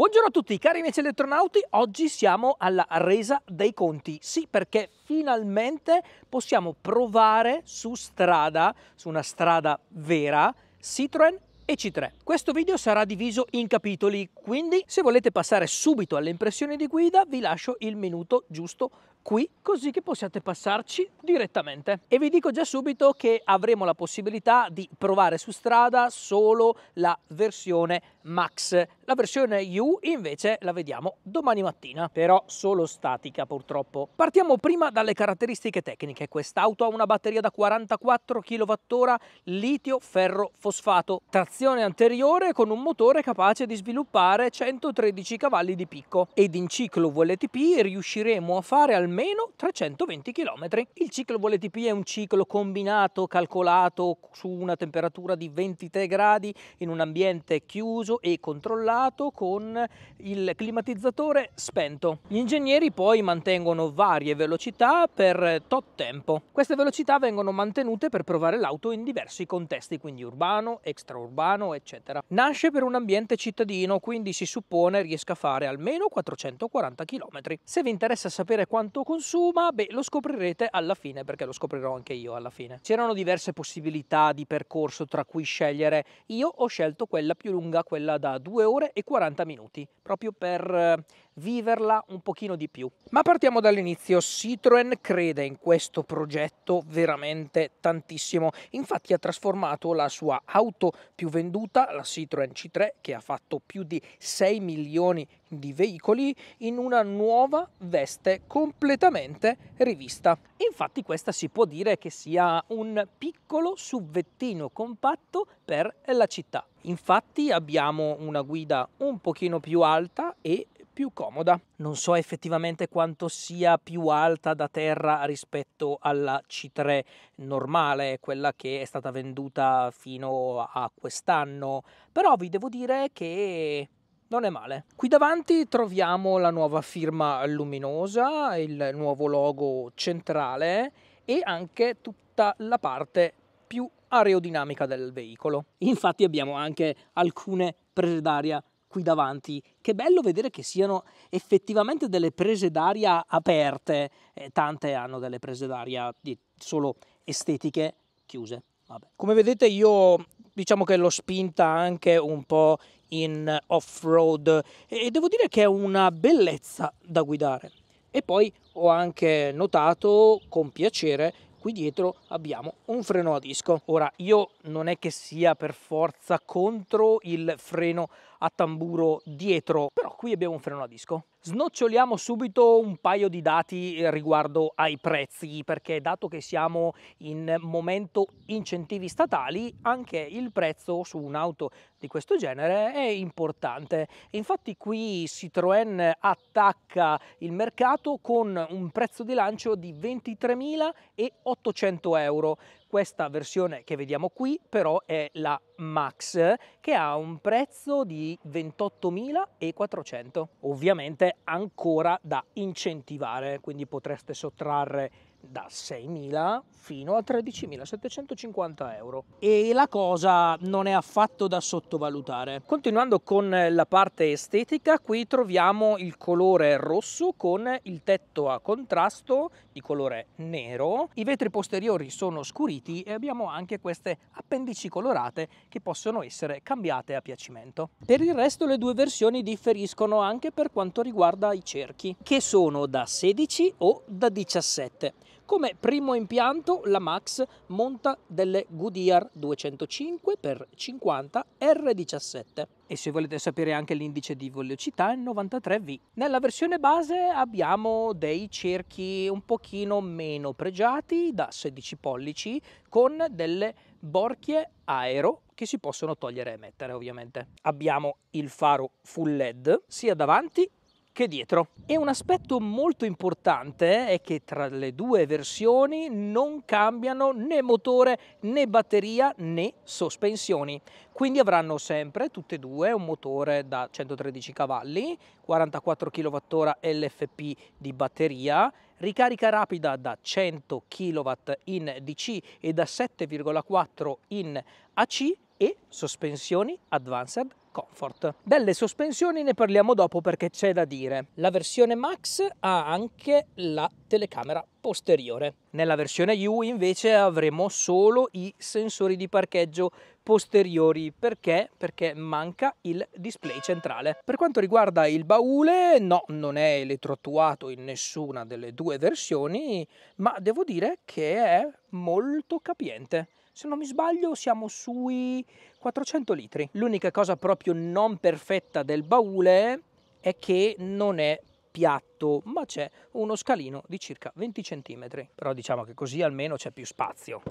Buongiorno a tutti, cari amici elettronauti. Oggi siamo alla resa dei conti. Sì, perché finalmente possiamo provare su strada, su una strada vera, Citroën c 3 Questo video sarà diviso in capitoli, quindi se volete passare subito alle impressioni di guida vi lascio il minuto giusto qui così che possiate passarci direttamente e vi dico già subito che avremo la possibilità di provare su strada solo la versione max la versione U invece la vediamo domani mattina però solo statica purtroppo partiamo prima dalle caratteristiche tecniche quest'auto ha una batteria da 44 kWh litio ferro fosfato trazione anteriore con un motore capace di sviluppare 113 cavalli di picco ed in ciclo VLTP riusciremo a fare almeno almeno 320 km. Il ciclo VLTP è un ciclo combinato, calcolato su una temperatura di 23 gradi in un ambiente chiuso e controllato con il climatizzatore spento. Gli ingegneri poi mantengono varie velocità per tot tempo. Queste velocità vengono mantenute per provare l'auto in diversi contesti, quindi urbano, extraurbano, eccetera. Nasce per un ambiente cittadino, quindi si suppone riesca a fare almeno 440 km. Se vi interessa sapere quanto autoconsuma? Beh, lo scoprirete alla fine, perché lo scoprirò anche io alla fine. C'erano diverse possibilità di percorso tra cui scegliere. Io ho scelto quella più lunga, quella da 2 ore e 40 minuti, proprio per eh, viverla un pochino di più. Ma partiamo dall'inizio, Citroën crede in questo progetto veramente tantissimo, infatti ha trasformato la sua auto più venduta, la Citroën C3, che ha fatto più di 6 milioni di veicoli, in una nuova veste completamente rivista. Infatti questa si può dire che sia un piccolo subvettino compatto per la città. Infatti abbiamo una guida un pochino più alta e più comoda. Non so effettivamente quanto sia più alta da terra rispetto alla C3 normale, quella che è stata venduta fino a quest'anno, però vi devo dire che non è male. Qui davanti troviamo la nuova firma luminosa, il nuovo logo centrale e anche tutta la parte più aerodinamica del veicolo. Infatti abbiamo anche alcune prese d'aria qui davanti, che bello vedere che siano effettivamente delle prese d'aria aperte, eh, tante hanno delle prese d'aria di solo estetiche chiuse. Vabbè. Come vedete io diciamo che l'ho spinta anche un po' in off-road e devo dire che è una bellezza da guidare. E poi ho anche notato con piacere qui dietro abbiamo un freno a disco. Ora io non è che sia per forza contro il freno a tamburo dietro, però qui abbiamo un freno a disco. Snoccioliamo subito un paio di dati eh, riguardo ai prezzi, perché dato che siamo in momento incentivi statali, anche il prezzo su un'auto di questo genere è importante. Infatti qui Citroën attacca il mercato con un prezzo di lancio di 23.800 euro. Questa versione che vediamo qui però è la Max che ha un prezzo di 28.400. Ovviamente ancora da incentivare, quindi potreste sottrarre da 6.000 fino a 13.750 euro e la cosa non è affatto da sottovalutare. Continuando con la parte estetica, qui troviamo il colore rosso con il tetto a contrasto di colore nero, i vetri posteriori sono scuriti e abbiamo anche queste appendici colorate che possono essere cambiate a piacimento. Per il resto le due versioni differiscono anche per quanto riguarda i cerchi, che sono da 16 o da 17. Come primo impianto la Max monta delle Goodyear 205 x 50 R17 e se volete sapere anche l'indice di velocità è 93V. Nella versione base abbiamo dei cerchi un pochino meno pregiati da 16 pollici con delle borchie aero che si possono togliere e mettere ovviamente. Abbiamo il faro full LED sia davanti che dietro. E un aspetto molto importante è che tra le due versioni non cambiano né motore né batteria né sospensioni, quindi avranno sempre tutte e due un motore da 113 cavalli, 44 kWh LFP di batteria, ricarica rapida da 100 kW in DC e da 7,4 in AC e sospensioni advanced comfort. Delle sospensioni ne parliamo dopo perché c'è da dire. La versione Max ha anche la telecamera posteriore. Nella versione U invece avremo solo i sensori di parcheggio posteriori perché? Perché manca il display centrale. Per quanto riguarda il baule, no, non è elettroattuato in nessuna delle due versioni, ma devo dire che è molto capiente se non mi sbaglio siamo sui 400 litri. L'unica cosa proprio non perfetta del baule è che non è piatto, ma c'è uno scalino di circa 20 cm. Però diciamo che così almeno c'è più spazio.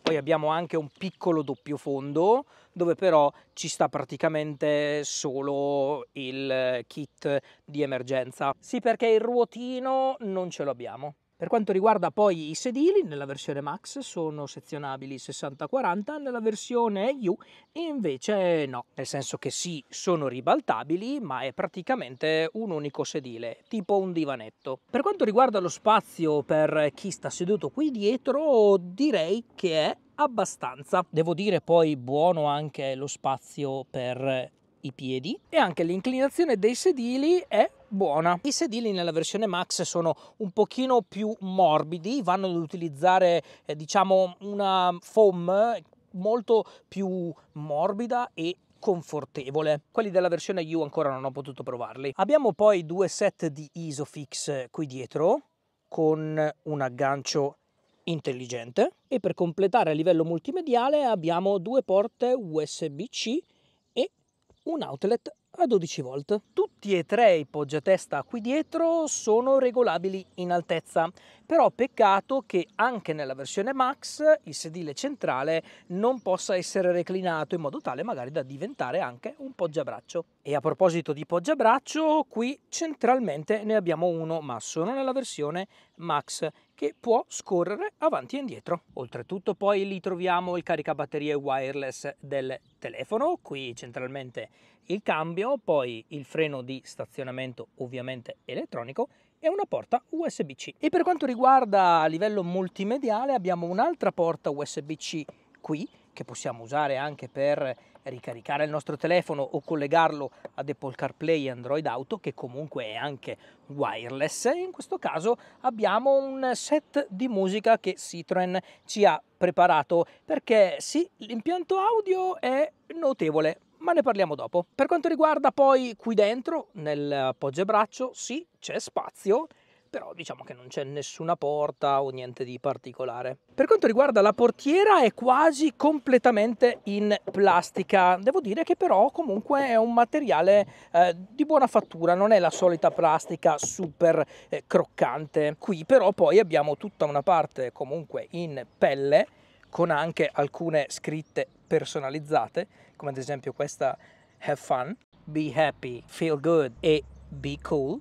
Poi abbiamo anche un piccolo doppio fondo dove però ci sta praticamente solo il kit di emergenza. Sì perché il ruotino non ce l'abbiamo. Per quanto riguarda poi i sedili, nella versione Max sono sezionabili 60-40, nella versione U invece no, nel senso che sì, sono ribaltabili, ma è praticamente un unico sedile, tipo un divanetto. Per quanto riguarda lo spazio per chi sta seduto qui dietro, direi che è abbastanza. Devo dire poi buono anche lo spazio per i piedi e anche l'inclinazione dei sedili è buona. I sedili nella versione Max sono un pochino più morbidi, vanno ad utilizzare eh, diciamo una foam molto più morbida e confortevole. Quelli della versione U ancora non ho potuto provarli. Abbiamo poi due set di Isofix qui dietro con un aggancio intelligente e per completare a livello multimediale abbiamo due porte USB-C un outlet a 12 volt. Tutti e tre i poggiatesta qui dietro sono regolabili in altezza, però peccato che anche nella versione Max il sedile centrale non possa essere reclinato in modo tale magari da diventare anche un poggiabraccio. E a proposito di poggiabraccio, qui centralmente ne abbiamo uno, ma solo nella versione Max che può scorrere avanti e indietro. Oltretutto poi lì troviamo il caricabatterie wireless del telefono, qui centralmente il cambio, poi il freno di stazionamento ovviamente elettronico e una porta USB-C. E per quanto riguarda a livello multimediale abbiamo un'altra porta USB-C qui che possiamo usare anche per ricaricare il nostro telefono o collegarlo ad Apple CarPlay e Android Auto che comunque è anche wireless. In questo caso abbiamo un set di musica che Citroen ci ha preparato perché sì, l'impianto audio è notevole, ma ne parliamo dopo. Per quanto riguarda poi qui dentro, nel poggiabraccio, sì, c'è spazio però diciamo che non c'è nessuna porta o niente di particolare. Per quanto riguarda la portiera è quasi completamente in plastica, devo dire che però comunque è un materiale eh, di buona fattura, non è la solita plastica super eh, croccante. Qui però poi abbiamo tutta una parte comunque in pelle con anche alcune scritte personalizzate, come ad esempio questa Have fun, be happy, feel good e be cool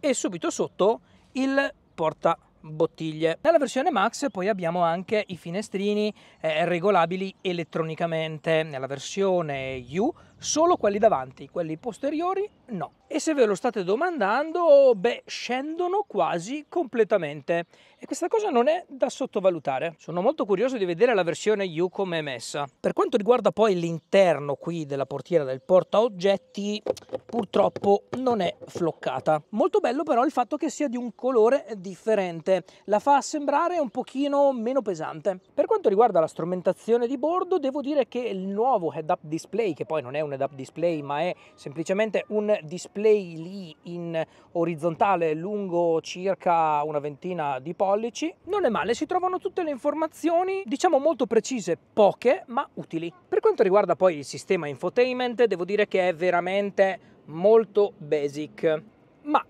e subito sotto il porta bottiglie. Nella versione Max poi abbiamo anche i finestrini eh, regolabili elettronicamente. Nella versione U solo quelli davanti, quelli posteriori no. E se ve lo state domandando, beh, scendono quasi completamente e questa cosa non è da sottovalutare. Sono molto curioso di vedere la versione U come è messa. Per quanto riguarda poi l'interno qui della portiera del porta oggetti, purtroppo non è floccata. Molto bello però il fatto che sia di un colore differente, la fa sembrare un pochino meno pesante. Per quanto riguarda la strumentazione di bordo, devo dire che il nuovo head-up display, che poi non è un head-up display, ma è semplicemente un display lì in orizzontale lungo circa una ventina di pollici. Non è male, si trovano tutte le informazioni, diciamo molto precise, poche, ma utili. Per quanto riguarda poi il sistema infotainment, devo dire che è veramente molto basic, ma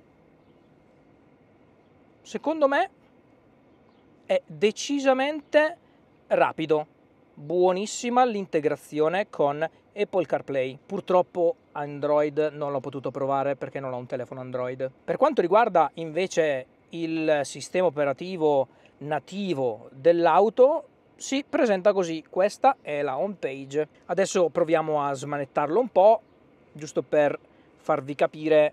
secondo me è decisamente rapido buonissima l'integrazione con Apple CarPlay. Purtroppo Android non l'ho potuto provare perché non ho un telefono Android. Per quanto riguarda invece il sistema operativo nativo dell'auto, si presenta così. Questa è la home page. Adesso proviamo a smanettarlo un po', giusto per farvi capire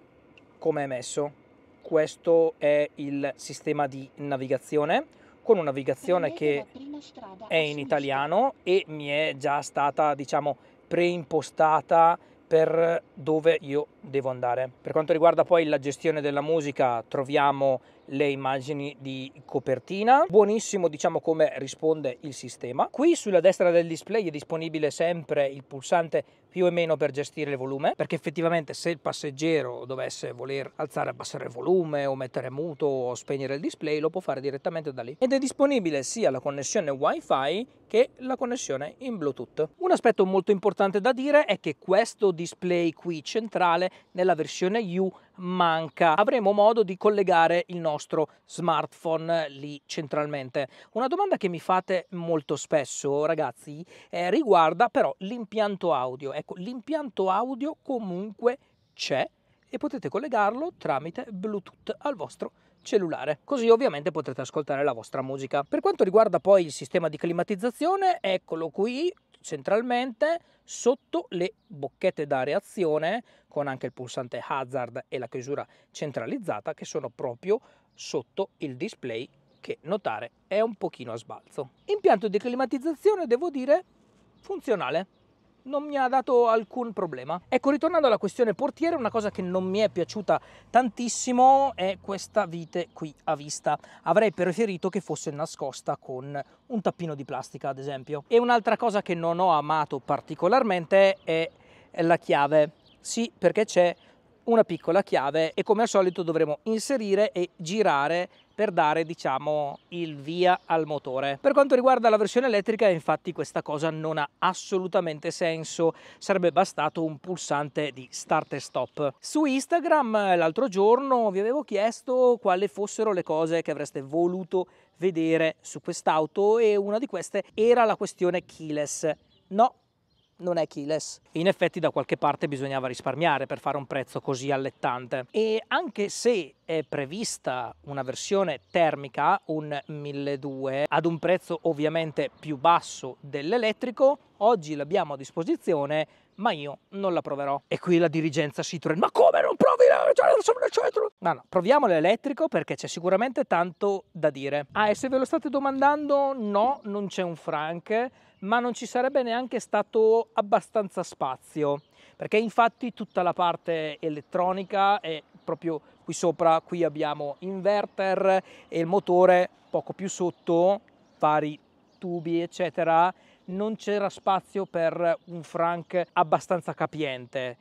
come è messo. Questo è il sistema di navigazione con una navigazione che è in italiano e mi è già stata, diciamo, preimpostata per dove io devo andare. Per quanto riguarda poi la gestione della musica, troviamo le immagini di copertina buonissimo diciamo come risponde il sistema qui sulla destra del display è disponibile sempre il pulsante più o meno per gestire il volume perché effettivamente se il passeggero dovesse voler alzare e abbassare il volume o mettere muto o spegnere il display lo può fare direttamente da lì ed è disponibile sia la connessione wifi che la connessione in bluetooth un aspetto molto importante da dire è che questo display qui centrale nella versione U manca. Avremo modo di collegare il nostro smartphone lì centralmente. Una domanda che mi fate molto spesso, ragazzi, eh, riguarda però l'impianto audio. Ecco, l'impianto audio comunque c'è e potete collegarlo tramite Bluetooth al vostro cellulare. Così ovviamente potrete ascoltare la vostra musica. Per quanto riguarda poi il sistema di climatizzazione, eccolo qui, centralmente sotto le bocchette da reazione con anche il pulsante hazard e la chiusura centralizzata che sono proprio sotto il display che notare è un pochino a sbalzo. Impianto di climatizzazione devo dire funzionale non mi ha dato alcun problema. Ecco, ritornando alla questione portiere, una cosa che non mi è piaciuta tantissimo è questa vite qui a vista. Avrei preferito che fosse nascosta con un tappino di plastica, ad esempio. E un'altra cosa che non ho amato particolarmente è la chiave. Sì, perché c'è una piccola chiave e come al solito dovremo inserire e girare per dare diciamo il via al motore. Per quanto riguarda la versione elettrica infatti questa cosa non ha assolutamente senso, sarebbe bastato un pulsante di start e stop. Su Instagram l'altro giorno vi avevo chiesto quali fossero le cose che avreste voluto vedere su quest'auto e una di queste era la questione keyless. No, non è Chiles. In effetti da qualche parte bisognava risparmiare per fare un prezzo così allettante e anche se è prevista una versione termica, un 1200, ad un prezzo ovviamente più basso dell'elettrico, oggi l'abbiamo a disposizione ma io non la proverò. E qui la dirigenza Citroen, ma come non provi la Citroen? No, no, proviamo l'elettrico perché c'è sicuramente tanto da dire. Ah, e se ve lo state domandando, no, non c'è un Frank ma non ci sarebbe neanche stato abbastanza spazio, perché infatti tutta la parte elettronica è proprio qui sopra, qui abbiamo inverter e il motore poco più sotto, vari tubi eccetera, non c'era spazio per un Frank abbastanza capiente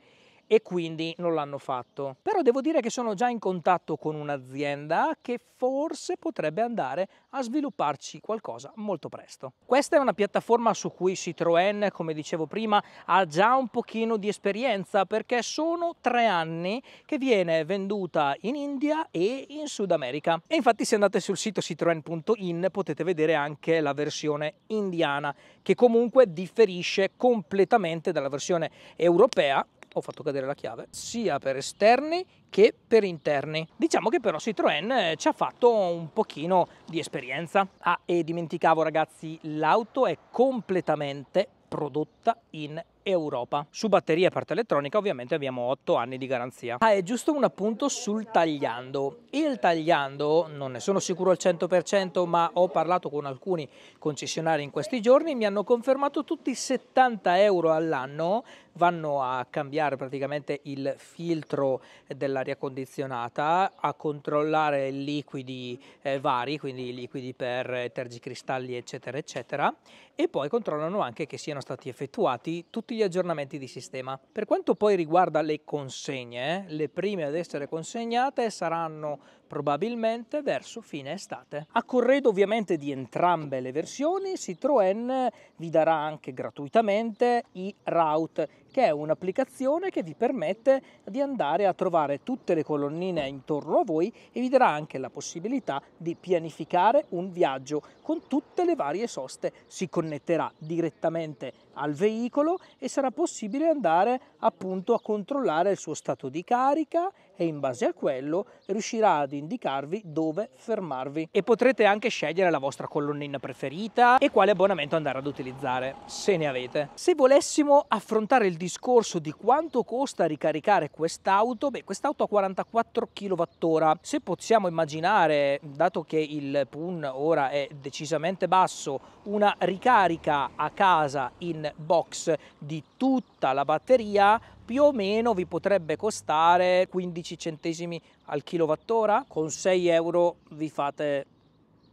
e quindi non l'hanno fatto. Però devo dire che sono già in contatto con un'azienda che forse potrebbe andare a svilupparci qualcosa molto presto. Questa è una piattaforma su cui Citroën, come dicevo prima, ha già un pochino di esperienza perché sono tre anni che viene venduta in India e in Sud America. E infatti se andate sul sito citroen.in potete vedere anche la versione indiana che comunque differisce completamente dalla versione europea ho fatto cadere la chiave, sia per esterni che per interni. Diciamo che però Citroën eh, ci ha fatto un pochino di esperienza. Ah, e dimenticavo ragazzi, l'auto è completamente prodotta in Europa. Su batteria e parte elettronica ovviamente abbiamo 8 anni di garanzia. Ah, è giusto un appunto sul tagliando. Il tagliando, non ne sono sicuro al 100%, ma ho parlato con alcuni concessionari in questi giorni, mi hanno confermato tutti 70 euro all'anno vanno a cambiare praticamente il filtro dell'aria condizionata, a controllare liquidi eh, vari, quindi liquidi per tergicristalli eccetera eccetera e poi controllano anche che siano stati effettuati tutti gli aggiornamenti di sistema. Per quanto poi riguarda le consegne, eh, le prime ad essere consegnate saranno probabilmente verso fine estate. A corredo ovviamente di entrambe le versioni, Citroën vi darà anche gratuitamente i Route, che è un'applicazione che vi permette di andare a trovare tutte le colonnine intorno a voi e vi darà anche la possibilità di pianificare un viaggio con tutte le varie soste. Si connetterà direttamente al veicolo e sarà possibile andare appunto a controllare il suo stato di carica e in base a quello riuscirà ad indicarvi dove fermarvi e potrete anche scegliere la vostra colonnina preferita e quale abbonamento andare ad utilizzare, se ne avete. Se volessimo affrontare il discorso di quanto costa ricaricare quest'auto, beh quest'auto ha 44 kWh, se possiamo immaginare, dato che il PUN ora è decisamente basso, una ricarica a casa in box di tutta la batteria, più o meno vi potrebbe costare 15 centesimi al kilowattora, con 6 euro vi fate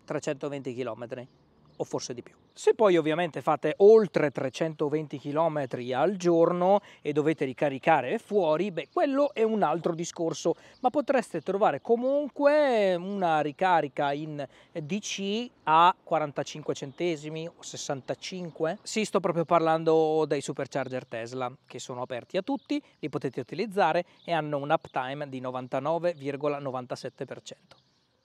320 km o forse di più. Se poi ovviamente fate oltre 320 km al giorno e dovete ricaricare fuori, beh, quello è un altro discorso, ma potreste trovare comunque una ricarica in DC a 45 centesimi o 65. Sì, sto proprio parlando dei supercharger Tesla che sono aperti a tutti, li potete utilizzare e hanno un uptime di 99,97%.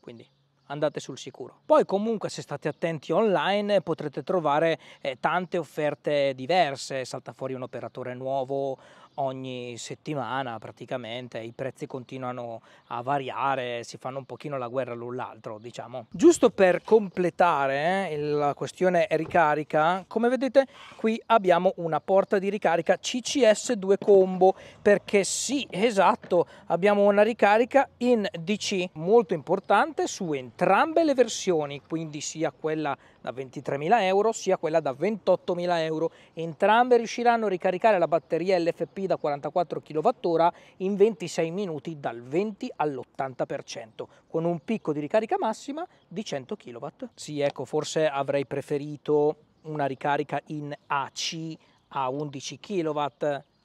Quindi andate sul sicuro. Poi comunque se state attenti online potrete trovare eh, tante offerte diverse, salta fuori un operatore nuovo ogni settimana praticamente, i prezzi continuano a variare, si fanno un pochino la guerra l'un l'altro diciamo. Giusto per completare eh, la questione ricarica, come vedete qui abbiamo una porta di ricarica CCS2 Combo perché sì, esatto, abbiamo una ricarica in DC molto importante su entrambe le versioni, quindi sia quella da 23.000 euro sia quella da 28.000 euro, entrambe riusciranno a ricaricare la batteria LFP batterie da 44 kWh in 26 minuti dal 20 all'80%, con un picco di ricarica massima di 100 kW. Sì, ecco, forse avrei preferito una ricarica in AC a 11 kW,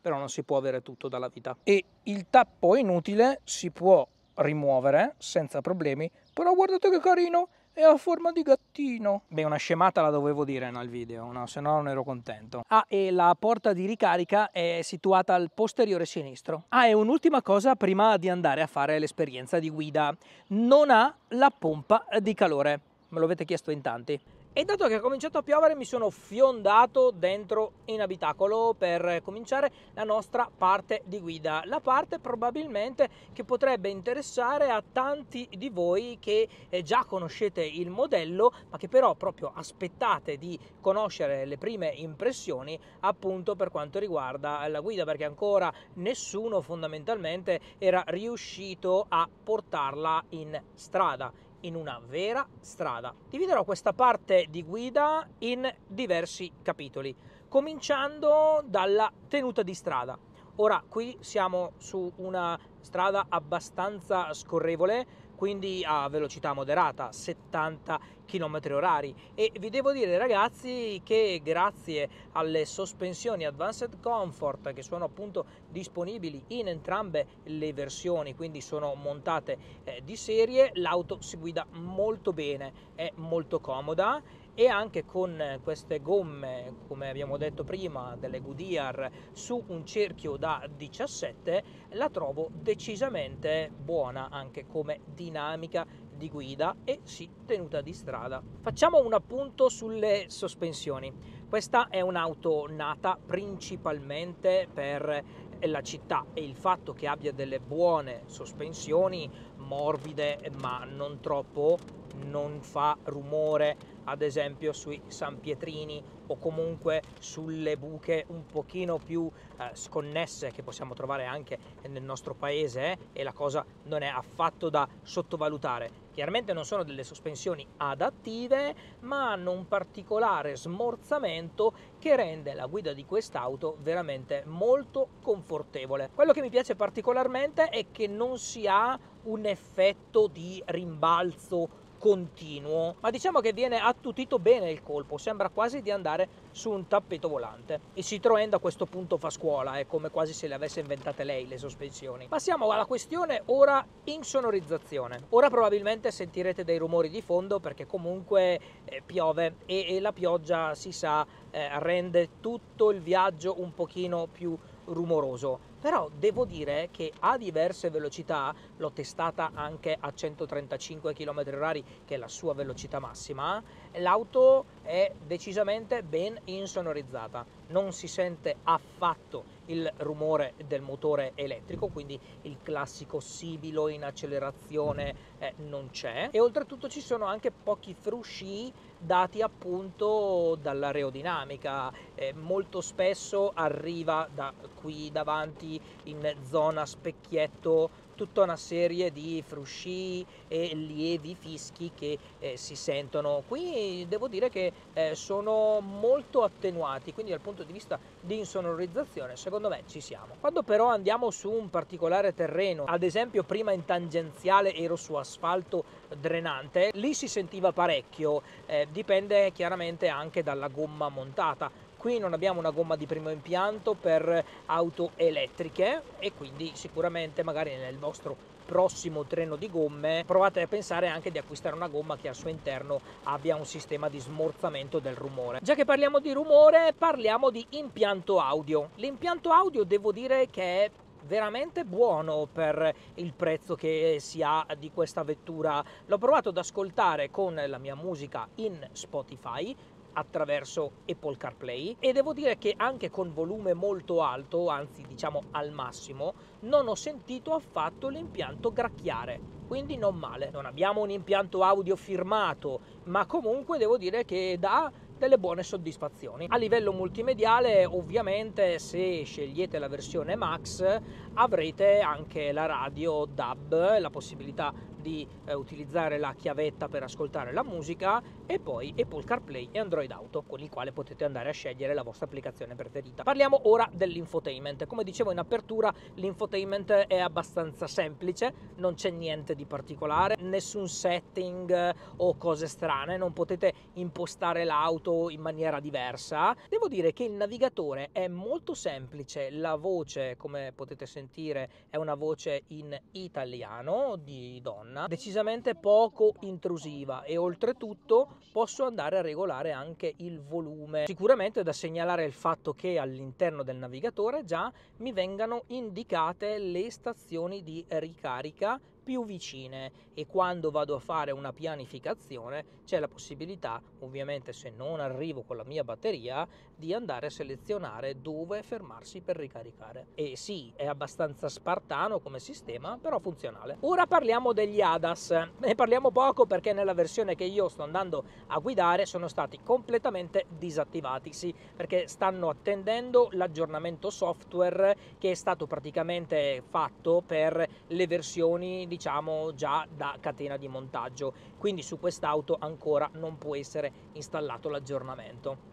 però non si può avere tutto dalla vita. E il tappo inutile si può rimuovere senza problemi, però guardate che carino, è a forma di gattino. Beh, una scemata la dovevo dire nel video, no, se no non ero contento. Ah, e la porta di ricarica è situata al posteriore sinistro. Ah, e un'ultima cosa prima di andare a fare l'esperienza di guida. Non ha la pompa di calore. Me lo avete chiesto in tanti. E dato che ha cominciato a piovere mi sono fiondato dentro in abitacolo per cominciare la nostra parte di guida. La parte probabilmente che potrebbe interessare a tanti di voi che eh, già conoscete il modello ma che però proprio aspettate di conoscere le prime impressioni appunto per quanto riguarda la guida perché ancora nessuno fondamentalmente era riuscito a portarla in strada in una vera strada. Dividerò questa parte di guida in diversi capitoli, cominciando dalla tenuta di strada. Ora qui siamo su una strada abbastanza scorrevole, quindi a velocità moderata 70 km h e vi devo dire ragazzi che grazie alle sospensioni Advanced Comfort che sono appunto disponibili in entrambe le versioni quindi sono montate eh, di serie l'auto si guida molto bene è molto comoda e anche con queste gomme, come abbiamo detto prima, delle Goodyear su un cerchio da 17, la trovo decisamente buona anche come dinamica di guida e sì, tenuta di strada. Facciamo un appunto sulle sospensioni. Questa è un'auto nata principalmente per la città e il fatto che abbia delle buone sospensioni morbide ma non troppo non fa rumore ad esempio sui San Pietrini o comunque sulle buche un pochino più eh, sconnesse che possiamo trovare anche nel nostro paese eh, e la cosa non è affatto da sottovalutare. Chiaramente non sono delle sospensioni adattive, ma hanno un particolare smorzamento che rende la guida di quest'auto veramente molto confortevole. Quello che mi piace particolarmente è che non si ha un effetto di rimbalzo continuo, ma diciamo che viene attutito bene il colpo, sembra quasi di andare su un tappeto volante. e Citroën da questo punto fa scuola, è come quasi se le avesse inventate lei le sospensioni. Passiamo alla questione ora insonorizzazione. Ora probabilmente sentirete dei rumori di fondo perché comunque eh, piove e, la pioggia si sa eh, rende tutto il viaggio un pochino più rumoroso però devo dire che a diverse velocità, l'ho testata anche a 135 km/h che è la sua velocità massima, l'auto è decisamente ben insonorizzata, non si sente affatto il rumore del motore elettrico, quindi il classico sibilo in accelerazione eh, non c'è e oltretutto ci sono anche pochi frusci dati appunto dall'aerodinamica, eh, molto spesso arriva da qui davanti in zona specchietto tutta una serie di frusci e lievi fischi che eh, si sentono. Qui devo dire che eh, sono molto attenuati, quindi dal punto di vista di insonorizzazione secondo me ci siamo. Quando però andiamo su un particolare terreno, ad esempio prima in tangenziale ero su asfalto drenante, lì si sentiva parecchio, eh, dipende chiaramente anche dalla gomma montata Qui non abbiamo una gomma di primo impianto per auto elettriche e quindi sicuramente magari nel vostro prossimo treno di gomme provate a pensare anche di acquistare una gomma che al suo interno abbia un sistema di smorzamento del rumore già che parliamo di rumore parliamo di impianto audio l'impianto audio devo dire che è veramente buono per il prezzo che si ha di questa vettura. L'ho provato ad ascoltare con la mia musica in Spotify, attraverso Apple CarPlay e devo dire che anche con volume molto alto, anzi diciamo al massimo, non ho sentito affatto l'impianto gracchiare. Quindi non male, non abbiamo un impianto audio firmato, ma comunque devo dire che dà delle buone soddisfazioni. A livello multimediale, ovviamente, se scegliete la versione Max, avrete anche la radio DAB, la possibilità di eh, utilizzare la chiavetta per ascoltare la musica e poi Apple CarPlay e Android Auto, con il quale potete andare a scegliere la vostra applicazione preferita. Parliamo ora dell'infotainment. Come dicevo in apertura, l'infotainment è abbastanza semplice, non c'è niente di particolare, nessun setting eh, o cose strane, non potete impostare l'auto in maniera diversa. Devo dire che il navigatore è molto semplice, la voce, come potete sentire, è una voce in italiano di donna, decisamente poco intrusiva e oltretutto posso andare a regolare anche il volume. Sicuramente è da segnalare il fatto che all'interno del navigatore già mi vengano indicate le stazioni di ricarica più vicine e quando vado a fare una pianificazione c'è la possibilità, ovviamente se non arrivo con la mia batteria, di andare a selezionare dove fermarsi per ricaricare. E sì, è abbastanza spartano come sistema, però funzionale. Ora parliamo degli ADAS. Ne parliamo poco perché nella versione che io sto andando a guidare sono stati completamente disattivati, sì, perché stanno attendendo l'aggiornamento software che è stato praticamente fatto per le versioni di diciamo, diciamo già da catena di montaggio quindi su quest'auto ancora non può essere installato l'aggiornamento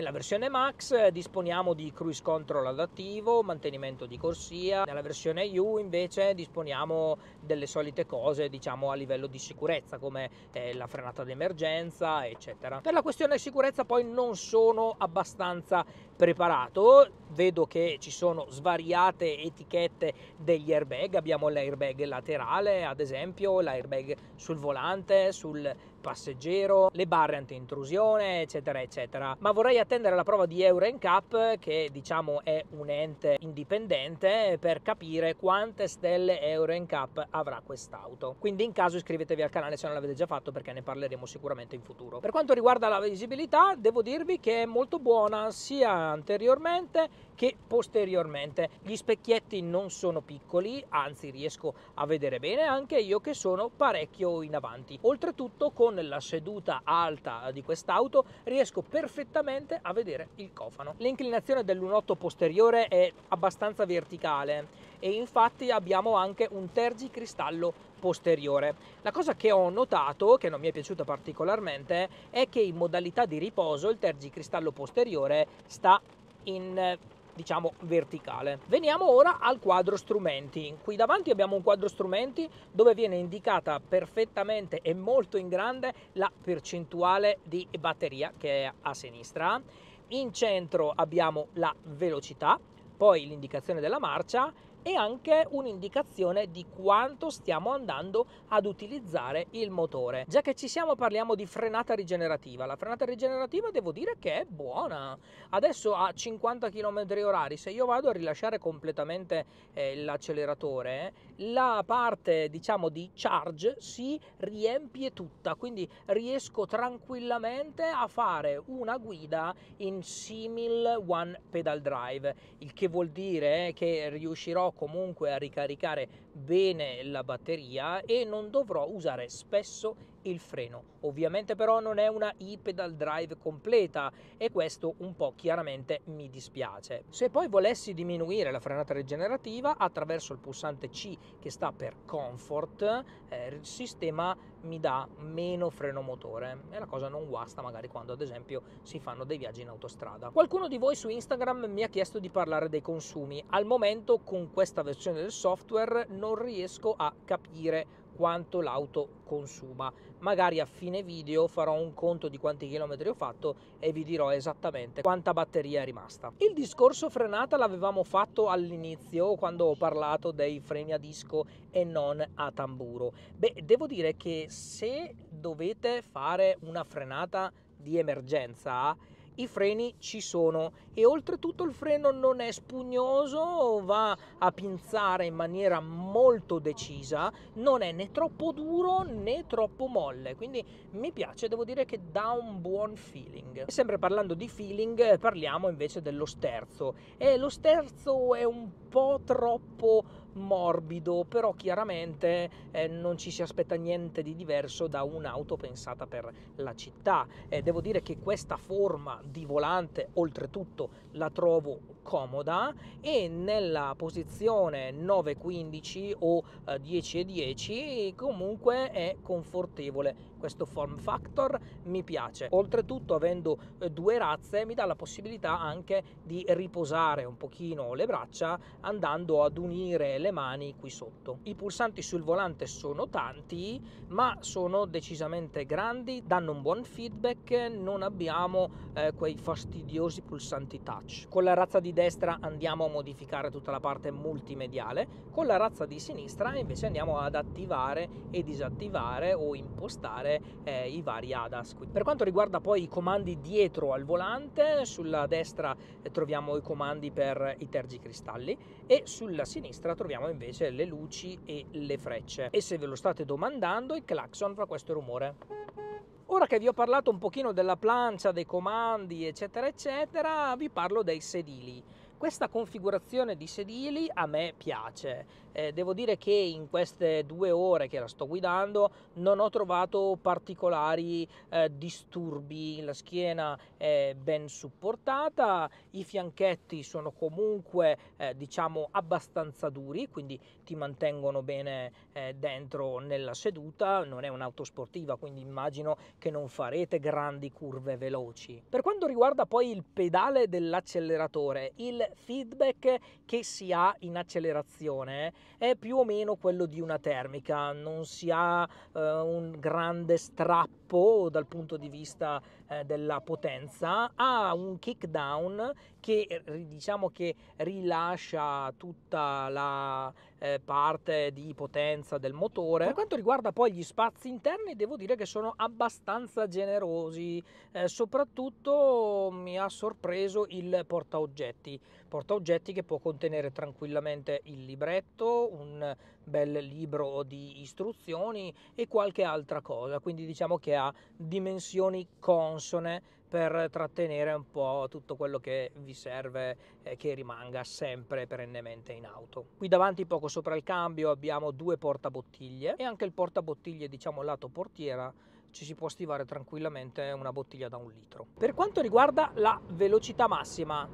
nella versione Max eh, disponiamo di cruise control adattivo, mantenimento di corsia, nella versione U invece disponiamo delle solite cose diciamo a livello di sicurezza come eh, la frenata d'emergenza eccetera. Per la questione sicurezza poi non sono abbastanza preparato, vedo che ci sono svariate etichette degli airbag, abbiamo l'airbag laterale ad esempio, l'airbag sul volante, sul passeggero, le barre anti-intrusione, eccetera, eccetera. Ma vorrei attendere la prova di Euro NCAP, che diciamo è un ente indipendente, per capire quante stelle Euro NCAP avrà quest'auto. Quindi in caso iscrivetevi al canale se non l'avete già fatto, perché ne parleremo sicuramente in futuro. Per quanto riguarda la visibilità, devo dirvi che è molto buona sia anteriormente che posteriormente. Gli specchietti non sono piccoli, anzi riesco a vedere bene anche io che sono parecchio in avanti. Oltretutto con con la seduta alta di quest'auto riesco perfettamente a vedere il cofano. L'inclinazione dell'unotto posteriore è abbastanza verticale e infatti abbiamo anche un tergicristallo posteriore. La cosa che ho notato, che non mi è piaciuta particolarmente, è che in modalità di riposo il tergicristallo posteriore sta in diciamo verticale. Veniamo ora al quadro strumenti. Qui davanti abbiamo un quadro strumenti dove viene indicata perfettamente e molto in grande la percentuale di batteria che è a sinistra. In centro abbiamo la velocità, poi l'indicazione della marcia e anche un'indicazione di quanto stiamo andando ad utilizzare il motore. Già che ci siamo parliamo di frenata rigenerativa. La frenata rigenerativa devo dire che è buona. Adesso a 50 km h se io vado a rilasciare completamente eh, l'acceleratore la parte diciamo di charge si riempie tutta quindi riesco tranquillamente a fare una guida in simil one pedal drive il che vuol dire che riuscirò comunque a ricaricare bene la batteria e non dovrò usare spesso il freno. Ovviamente però non è una e-pedal drive completa e questo un po' chiaramente mi dispiace. Se poi volessi diminuire la frenata rigenerativa attraverso il pulsante C che sta per comfort, eh, il sistema mi dà meno freno motore e la cosa non guasta magari quando ad esempio si fanno dei viaggi in autostrada. Qualcuno di voi su Instagram mi ha chiesto di parlare dei consumi. Al momento con questa versione del software non riesco a capire quanto l'auto consuma magari a fine video farò un conto di quanti chilometri ho fatto e vi dirò esattamente quanta batteria è rimasta. Il discorso frenata l'avevamo fatto all'inizio quando ho parlato dei freni a disco e non a tamburo. Beh, devo dire che se dovete fare una frenata di emergenza i freni ci sono e oltretutto il freno non è spugnoso, va a pinzare in maniera molto decisa, non è né troppo duro né troppo molle, quindi mi piace, devo dire che dà un buon feeling. sempre parlando di feeling parliamo invece dello sterzo e lo sterzo è un po' troppo morbido, però chiaramente eh, non ci si aspetta niente di diverso da un'auto pensata per la città. Eh, devo dire che questa forma di volante, oltretutto la trovo comoda e nella posizione 915 o 1010 eh, comunque è confortevole questo form factor mi piace oltretutto avendo eh, due razze mi dà la possibilità anche di riposare un pochino le braccia andando ad unire le mani qui sotto i pulsanti sul volante sono tanti ma sono decisamente grandi danno un buon feedback non abbiamo eh, quei fastidiosi pulsanti touch touch. Con la razza di destra andiamo a modificare tutta la parte multimediale, con la razza di sinistra invece andiamo ad attivare e disattivare o impostare eh, i vari ADAS. Per quanto riguarda poi i comandi dietro al volante, sulla destra eh, troviamo i comandi per i tergicristalli e sulla sinistra troviamo invece le luci e le frecce. E se ve lo state domandando, il clacson fa questo rumore. Ora che vi ho parlato un pochino della plancia, dei comandi, eccetera, eccetera, vi parlo dei sedili. Questa configurazione di sedili a me piace. Eh, devo dire che in queste due ore che la sto guidando non ho trovato particolari eh, disturbi, la schiena è ben supportata, i fianchetti sono comunque eh, diciamo abbastanza duri, quindi ti mantengono bene eh, dentro nella seduta, non è un'auto sportiva, quindi immagino che non farete grandi curve veloci. Per quanto riguarda poi il pedale dell'acceleratore, il feedback che si ha in accelerazione è più o meno quello di una termica, non si ha eh, un grande strappo dal punto di vista eh, della potenza, ha un kickdown che eh, diciamo che rilascia tutta la eh, parte di potenza del motore. Per quanto riguarda poi gli spazi interni, devo dire che sono abbastanza generosi, eh, soprattutto mi ha sorpreso il portaoggetti, portaoggetti che può contenere tranquillamente il libretto, un bel libro di istruzioni e qualche altra cosa, quindi diciamo che ha dimensioni consone per trattenere un po' tutto quello che vi serve eh, che rimanga sempre perennemente in auto. Qui davanti poco sopra il cambio abbiamo due portabottiglie e anche il portabottiglie diciamo lato portiera ci si può stivare tranquillamente una bottiglia da un litro. Per quanto riguarda la velocità massima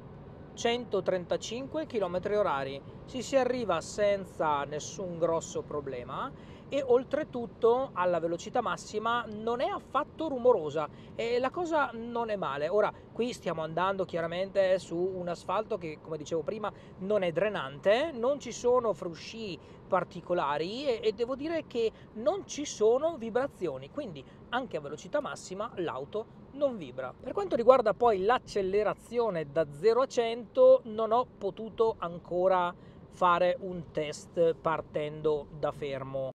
135 km h ci si arriva senza nessun grosso problema e oltretutto alla velocità massima non è affatto rumorosa e la cosa non è male. Ora qui stiamo andando chiaramente su un asfalto che come dicevo prima non è drenante, non ci sono frusci particolari e, e devo dire che non ci sono vibrazioni, quindi anche a velocità massima l'auto non vibra. Per quanto riguarda poi l'accelerazione da 0 a 100 non ho potuto ancora fare un test partendo da fermo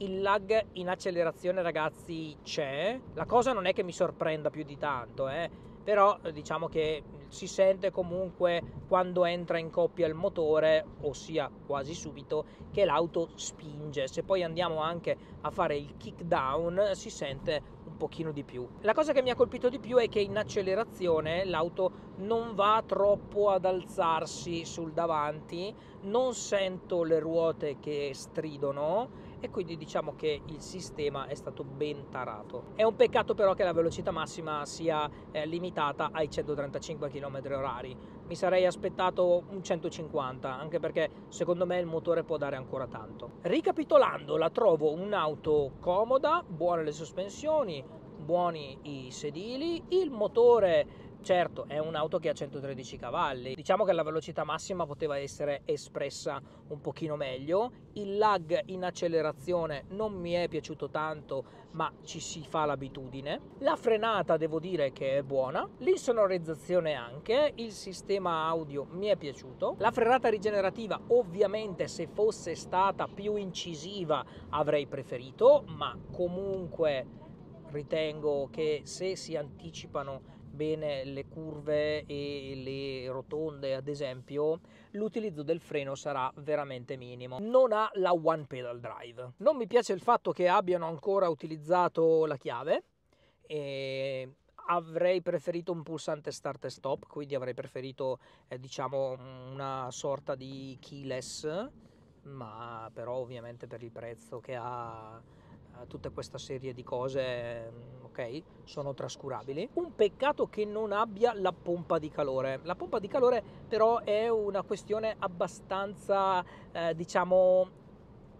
il lag in accelerazione ragazzi c'è, la cosa non è che mi sorprenda più di tanto, eh? però eh, diciamo che si sente comunque quando entra in coppia il motore, ossia quasi subito, che l'auto spinge. Se poi andiamo anche a fare il kick down, si sente un pochino di più. La cosa che mi ha colpito di più è che in accelerazione l'auto non va troppo ad alzarsi sul davanti, non sento le ruote che stridono e quindi diciamo che il sistema è stato ben tarato. È un peccato però che la velocità massima sia eh, limitata ai 135 km/h. Mi sarei aspettato un 150, anche perché secondo me il motore può dare ancora tanto. Ricapitolando, la trovo un'auto comoda, buone le sospensioni, buoni i sedili, il motore Certo, è un'auto che ha 113 cavalli, diciamo che la velocità massima poteva essere espressa un pochino meglio, il lag in accelerazione non mi è piaciuto tanto ma ci si fa l'abitudine, la frenata devo dire che è buona, l'insonorizzazione anche, il sistema audio mi è piaciuto, la frenata rigenerativa ovviamente se fosse stata più incisiva avrei preferito ma comunque ritengo che se si anticipano bene le curve e le rotonde ad esempio l'utilizzo del freno sarà veramente minimo non ha la one pedal drive non mi piace il fatto che abbiano ancora utilizzato la chiave e avrei preferito un pulsante start e stop quindi avrei preferito eh, diciamo una sorta di keyless ma però ovviamente per il prezzo che ha eh, tutta questa serie di cose mm, ok sono trascurabili un peccato che non abbia la pompa di calore la pompa di calore però è una questione abbastanza eh, diciamo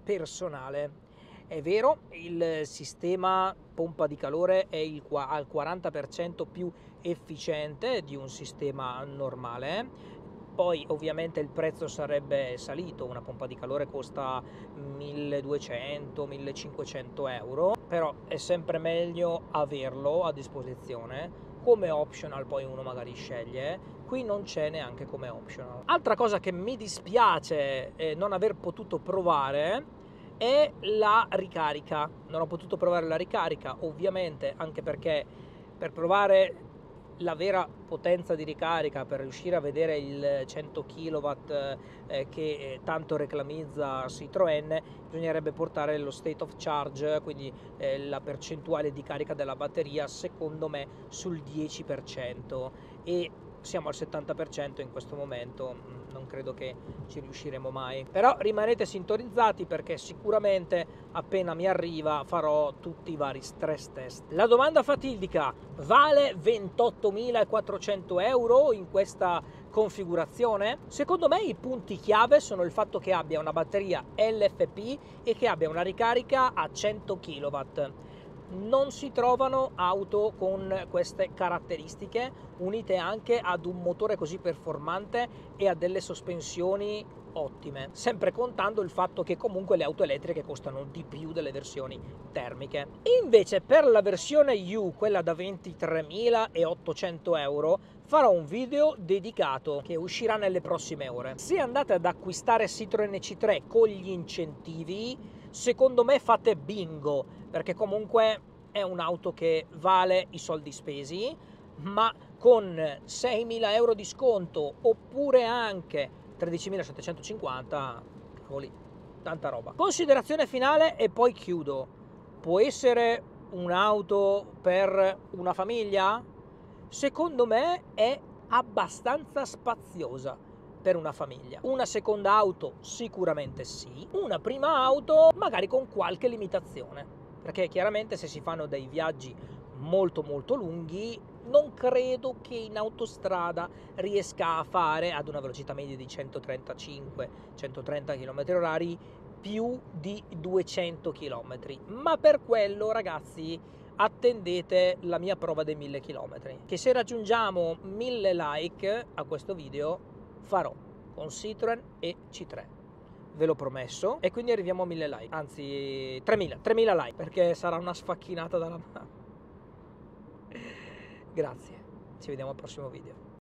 personale è vero il sistema pompa di calore è il, al 40% più efficiente di un sistema normale poi ovviamente il prezzo sarebbe salito, una pompa di calore costa 1200-1500 euro, però è sempre meglio averlo a disposizione come optional poi uno magari sceglie qui non c'è neanche come optional altra cosa che mi dispiace eh, non aver potuto provare è la ricarica non ho potuto provare la ricarica ovviamente anche perché per provare la vera potenza di ricarica per riuscire a vedere il 100 kW eh, che eh, tanto reclamizza Citroën bisognerebbe portare lo state of charge quindi eh, la percentuale di carica della batteria secondo me sul 10% e siamo al 70% in questo momento mm, non credo che ci riusciremo mai. Però rimanete sintonizzati perché sicuramente appena mi arriva farò tutti i vari stress test. La domanda fatidica vale 28.400 euro in questa configurazione? Secondo me i punti chiave sono il fatto che abbia una batteria LFP e che abbia una ricarica a 100 kW non si trovano auto con queste caratteristiche unite anche ad un motore così performante e a delle sospensioni ottime, sempre contando il fatto che comunque le auto elettriche costano di più delle versioni termiche. Invece per la versione U, quella da 23.800 euro, farò un video dedicato che uscirà nelle prossime ore. Se andate ad acquistare Citroen C3 con gli incentivi, secondo me fate bingo, perché comunque è un'auto che vale i soldi spesi, ma con 6.000 euro di sconto oppure anche 13.750, cavoli, tanta roba. Considerazione finale e poi chiudo. Può essere un'auto per una famiglia? Secondo me è abbastanza spaziosa per una famiglia. Una seconda auto sicuramente sì, una prima auto magari con qualche limitazione, perché chiaramente se si fanno dei viaggi molto molto lunghi non credo che in autostrada riesca a fare ad una velocità media di 135-130 km h più di 200 km ma per quello ragazzi attendete la mia prova dei 1000 km che se raggiungiamo 1000 like a questo video farò con Citroen e C3 ve l'ho promesso e quindi arriviamo a 1000 like anzi 3000 3000 like perché sarà una sfacchinata dalla mano grazie ci vediamo al prossimo video